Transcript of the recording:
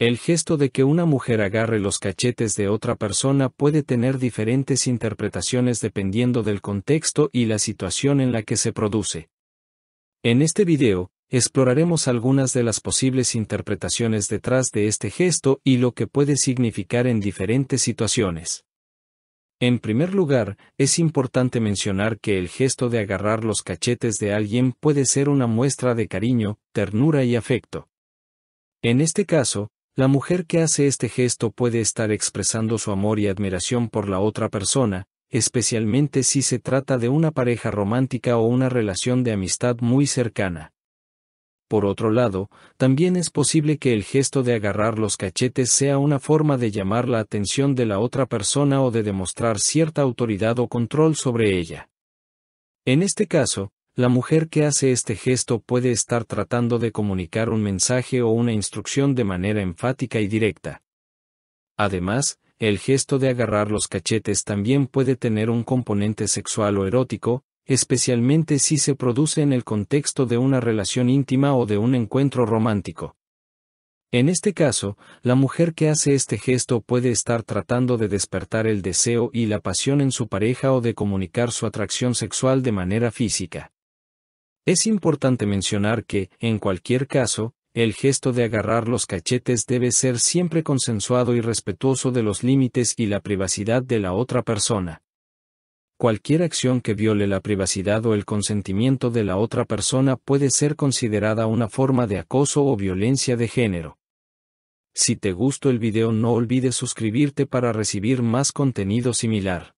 El gesto de que una mujer agarre los cachetes de otra persona puede tener diferentes interpretaciones dependiendo del contexto y la situación en la que se produce. En este video, exploraremos algunas de las posibles interpretaciones detrás de este gesto y lo que puede significar en diferentes situaciones. En primer lugar, es importante mencionar que el gesto de agarrar los cachetes de alguien puede ser una muestra de cariño, ternura y afecto. En este caso, la mujer que hace este gesto puede estar expresando su amor y admiración por la otra persona, especialmente si se trata de una pareja romántica o una relación de amistad muy cercana. Por otro lado, también es posible que el gesto de agarrar los cachetes sea una forma de llamar la atención de la otra persona o de demostrar cierta autoridad o control sobre ella. En este caso, la mujer que hace este gesto puede estar tratando de comunicar un mensaje o una instrucción de manera enfática y directa. Además, el gesto de agarrar los cachetes también puede tener un componente sexual o erótico, especialmente si se produce en el contexto de una relación íntima o de un encuentro romántico. En este caso, la mujer que hace este gesto puede estar tratando de despertar el deseo y la pasión en su pareja o de comunicar su atracción sexual de manera física. Es importante mencionar que, en cualquier caso, el gesto de agarrar los cachetes debe ser siempre consensuado y respetuoso de los límites y la privacidad de la otra persona. Cualquier acción que viole la privacidad o el consentimiento de la otra persona puede ser considerada una forma de acoso o violencia de género. Si te gustó el video no olvides suscribirte para recibir más contenido similar.